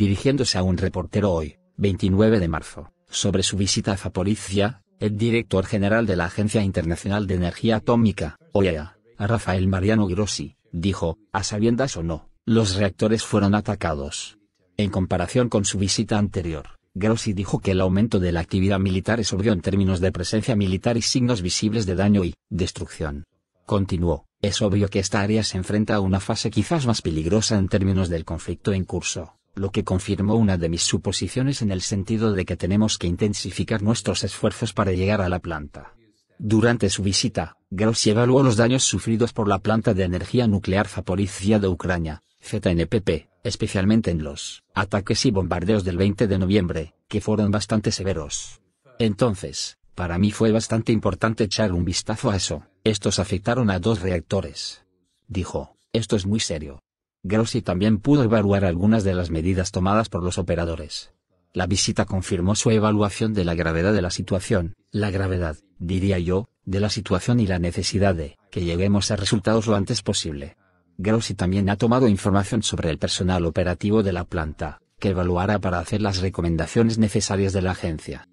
dirigiéndose a un reportero hoy, 29 de marzo, sobre su visita a Zaporizhia, el director general de la Agencia Internacional de Energía Atómica, OEA, Rafael Mariano Grossi, dijo, a sabiendas o no, los reactores fueron atacados. En comparación con su visita anterior, Grossi dijo que el aumento de la actividad militar es obvio en términos de presencia militar y signos visibles de daño y destrucción. Continuó, es obvio que esta área se enfrenta a una fase quizás más peligrosa en términos del conflicto en curso lo que confirmó una de mis suposiciones en el sentido de que tenemos que intensificar nuestros esfuerzos para llegar a la planta. Durante su visita, Grossi evaluó los daños sufridos por la planta de energía nuclear Zaporizhia de Ucrania, ZNPP, especialmente en los ataques y bombardeos del 20 de noviembre, que fueron bastante severos. Entonces, para mí fue bastante importante echar un vistazo a eso, estos afectaron a dos reactores. Dijo, esto es muy serio. Grossi también pudo evaluar algunas de las medidas tomadas por los operadores. La visita confirmó su evaluación de la gravedad de la situación, la gravedad, diría yo, de la situación y la necesidad de que lleguemos a resultados lo antes posible. Grossi también ha tomado información sobre el personal operativo de la planta, que evaluará para hacer las recomendaciones necesarias de la agencia.